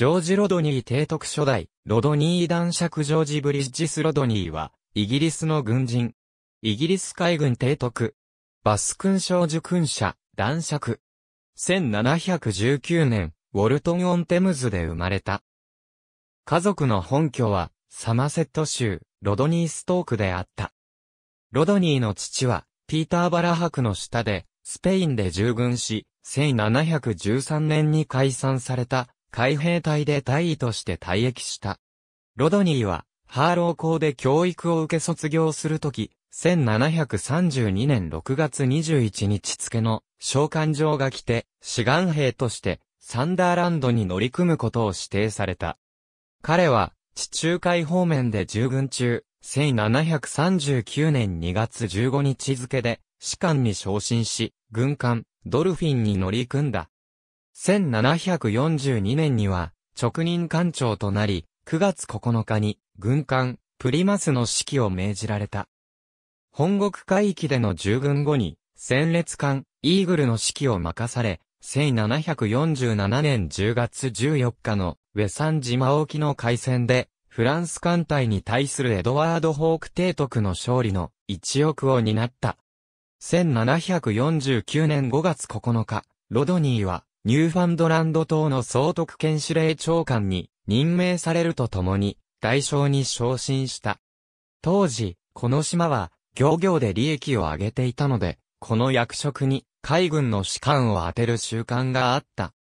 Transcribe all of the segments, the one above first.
ジョージ・ロドニー提督初代、ロドニー男爵ジョージ・ブリッジス・ロドニーは、イギリスの軍人。イギリス海軍提督。バス勲章受勲者、男爵。1719年、ウォルトン・オン・テムズで生まれた。家族の本拠は、サマセット州、ロドニー・ストークであった。ロドニーの父は、ピーター・バラ博の下で、スペインで従軍し、1713年に解散された、海兵隊で大尉として退役した。ロドニーは、ハーロー校で教育を受け卒業するとき、1732年6月21日付の召喚状が来て、志願兵としてサンダーランドに乗り組むことを指定された。彼は、地中海方面で従軍中、1739年2月15日付で、士官に昇進し、軍艦、ドルフィンに乗り組んだ。1742年には、直任官長となり、9月9日に、軍艦、プリマスの指揮を命じられた。本国海域での従軍後に、戦列艦、イーグルの指揮を任され、1747年10月14日の、ウェサン島沖の海戦で、フランス艦隊に対するエドワード・ホーク提督の勝利の一翼を担った。1749年5月9日、ロドニーは、ニューファンドランド島の総督兼司令長官に任命されるとともに、外相に昇進した。当時、この島は漁業で利益を上げていたので、この役職に海軍の士官を当てる習慣があった。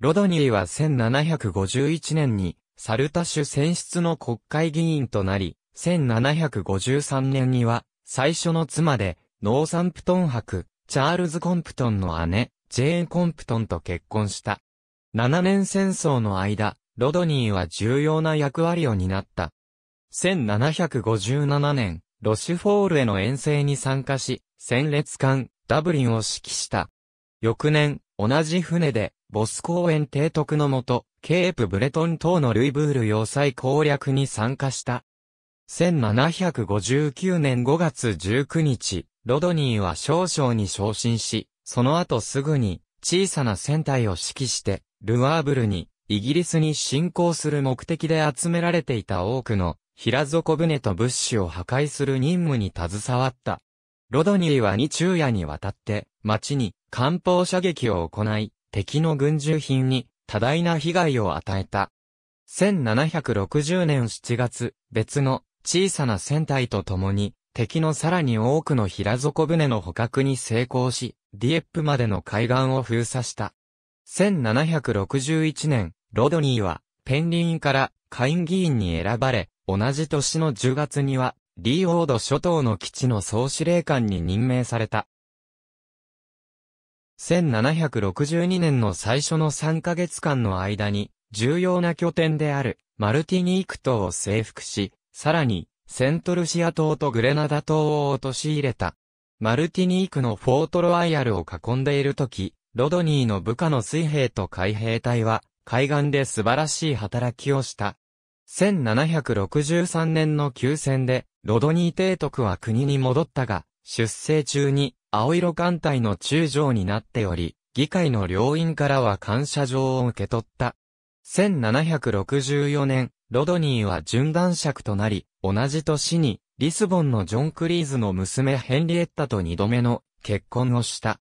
ロドニーは1751年にサルタシュ選出の国会議員となり、1753年には最初の妻でノーサンプトン博、チャールズ・コンプトンの姉、ジェーン・コンプトンと結婚した。7年戦争の間、ロドニーは重要な役割を担った。1757年、ロシュフォールへの遠征に参加し、戦列艦、ダブリンを指揮した。翌年、同じ船で、ボス公園提督のもと、ケープブレトン島のルイブール要塞攻略に参加した。1759年5月19日、ロドニーは少将に昇進し、その後すぐに小さな船体を指揮して、ルアーブルにイギリスに侵攻する目的で集められていた多くの平底船と物資を破壊する任務に携わった。ロドニーは日昼夜にわたって街に艦砲射撃を行い、敵の軍需品に多大な被害を与えた。1760年7月、別の小さな船体と共に敵のさらに多くの平底船の捕獲に成功し、ディエップまでの海岸を封鎖した。1761年、ロドニーは、ペンリンから下院議員に選ばれ、同じ年の10月には、リーオード諸島の基地の総司令官に任命された。1762年の最初の3ヶ月間の間に、重要な拠点であるマルティニーク島を征服し、さらに、セントルシア島とグレナダ島を陥れた。マルティニークのフォートロアイアルを囲んでいるとき、ロドニーの部下の水兵と海兵隊は、海岸で素晴らしい働きをした。1763年の休戦で、ロドニー提督は国に戻ったが、出征中に、青色艦隊の中将になっており、議会の両院からは感謝状を受け取った。1764年、ロドニーは順断爵となり、同じ年にリスボンのジョン・クリーズの娘ヘンリエッタと二度目の結婚をした。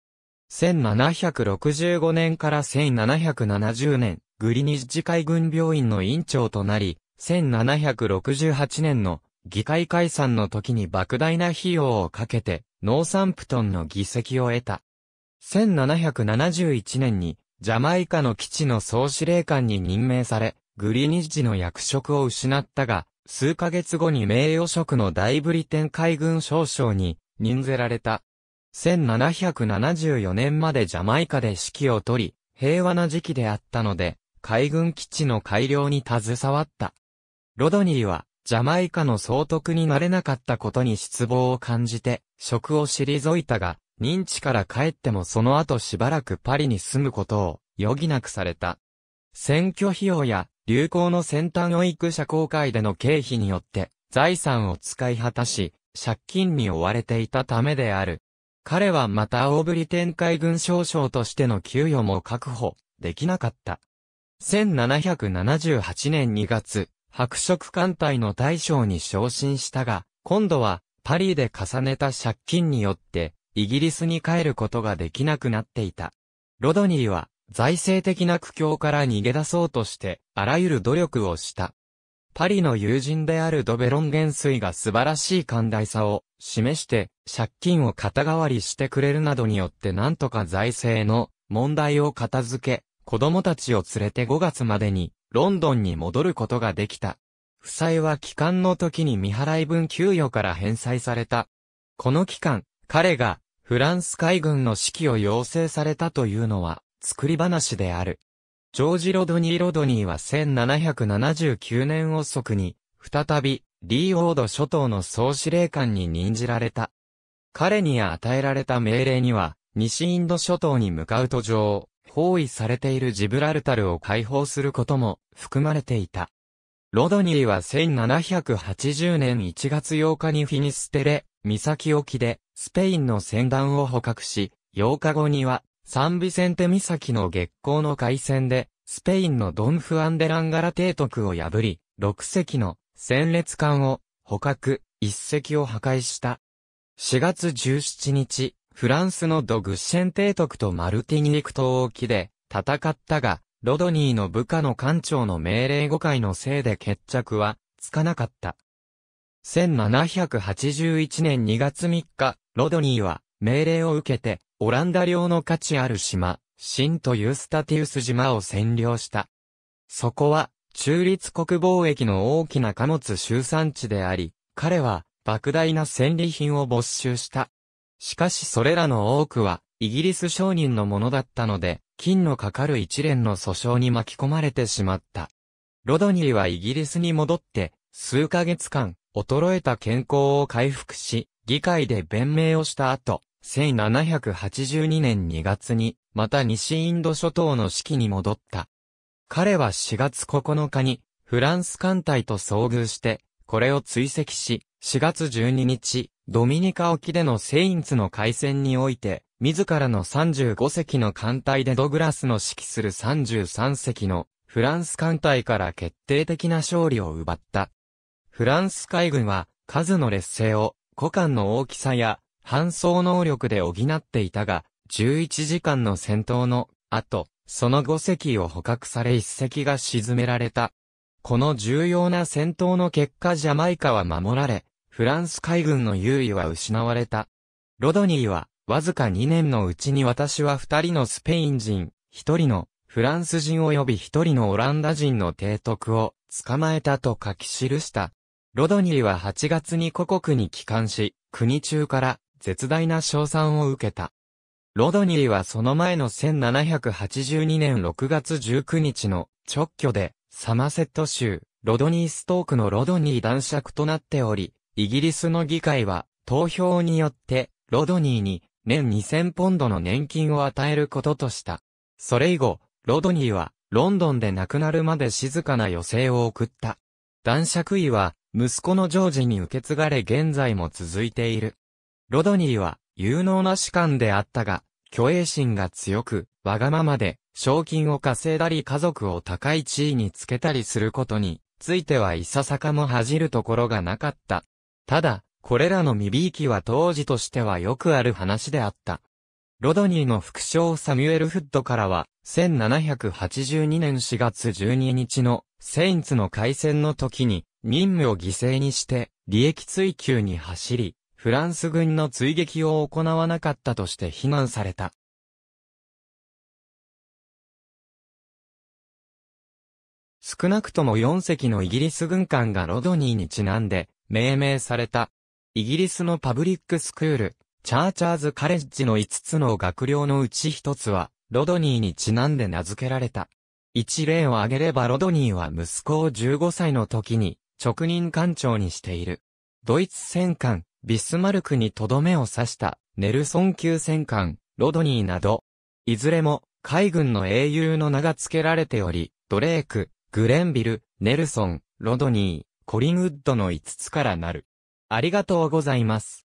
1765年から1770年、グリニッジ海軍病院の院長となり、1768年の議会解散の時に莫大な費用をかけて、ノーサンプトンの議席を得た。1771年に、ジャマイカの基地の総司令官に任命され、グリニッジの役職を失ったが、数ヶ月後に名誉職の大ブリテン海軍少将に任ぜられた。1774年までジャマイカで指揮を取り、平和な時期であったので、海軍基地の改良に携わった。ロドニーは、ジャマイカの総督になれなかったことに失望を感じて、職を退いたが、認知から帰ってもその後しばらくパリに住むことを余儀なくされた。選挙費用や流行の先端を行く社交界での経費によって、財産を使い果たし、借金に追われていたためである。彼はまた大振り展開軍少将としての給与も確保できなかった。1778年2月、白色艦隊の大将に昇進したが、今度はパリで重ねた借金によって、イギリスに帰ることができなくなっていた。ロドニーは財政的な苦境から逃げ出そうとして、あらゆる努力をした。パリの友人であるドベロン元帥が素晴らしい寛大さを示して、借金を肩代わりしてくれるなどによってなんとか財政の問題を片付け、子供たちを連れて5月までにロンドンに戻ることができた。負債は期間の時に未払い分給与から返済された。この期間、彼がフランス海軍の指揮を要請されたというのは、作り話である。ジョージ・ロドニー・ロドニーは1779年遅くに、再び、リー・オード諸島の総司令官に任じられた。彼に与えられた命令には、西インド諸島に向かう途上、包囲されているジブラルタルを解放することも含まれていた。ロドニーは1780年1月8日にフィニステレ、岬沖で、スペインの船団を捕獲し、8日後には、サンビセンテ岬の月光の海戦で、スペインのドン・フアンデランガラ提督を破り、6隻の戦列艦を捕獲、1隻を破壊した。4月17日、フランスのドグッシェン提督とマルティニク島沖で戦ったが、ロドニーの部下の艦長の命令誤解のせいで決着はつかなかった。1781年2月3日、ロドニーは命令を受けて、オランダ領の価値ある島、シント・ユースタティウス島を占領した。そこは、中立国貿易の大きな貨物集産地であり、彼は、莫大な戦利品を没収した。しかしそれらの多くは、イギリス商人のものだったので、金のかかる一連の訴訟に巻き込まれてしまった。ロドニーはイギリスに戻って、数ヶ月間、衰えた健康を回復し、議会で弁明をした後、1782年2月に、また西インド諸島の指揮に戻った。彼は4月9日に、フランス艦隊と遭遇して、これを追跡し、4月12日、ドミニカ沖でのセインツの海戦において、自らの35隻の艦隊でドグラスの指揮する33隻のフランス艦隊から決定的な勝利を奪った。フランス海軍は数の劣勢を、股間の大きさや搬送能力で補っていたが、11時間の戦闘の後、その5隻を捕獲され1隻が沈められた。この重要な戦闘の結果ジャマイカは守られ、フランス海軍の優位は失われた。ロドニーは、わずか2年のうちに私は2人のスペイン人、1人のフランス人及び1人のオランダ人の提督を捕まえたと書き記した。ロドニーは8月に故国に帰還し、国中から絶大な賞賛を受けた。ロドニーはその前の1782年6月19日の直居でサマセット州ロドニーストークのロドニー男爵となっており、イギリスの議会は投票によってロドニーに年2000ポンドの年金を与えることとした。それ以後、ロドニーはロンドンで亡くなるまで静かな余生を送った。男爵位は息子のジョージに受け継がれ現在も続いている。ロドニーは有能な士官であったが、虚栄心が強く、わがままで、賞金を稼いだり家族を高い地位につけたりすることに、ついてはいささかも恥じるところがなかった。ただ、これらの未びいきは当時としてはよくある話であった。ロドニーの副将サミュエル・フッドからは、1782年4月12日のセインツの開戦の時に任務を犠牲にして利益追求に走り、フランス軍の追撃を行わなかったとして非難された。少なくとも4隻のイギリス軍艦がロドニーにちなんで命名された。イギリスのパブリックスクール、チャーチャーズカレッジの5つの学寮のうち1つは、ロドニーにちなんで名付けられた。一例を挙げればロドニーは息子を15歳の時に、直任艦長にしている。ドイツ戦艦、ビスマルクにとどめを刺した、ネルソン級戦艦、ロドニーなど、いずれも海軍の英雄の名が付けられており、ドレーク、グレンビル、ネルソン、ロドニー、コリンウッドの5つからなる。ありがとうございます。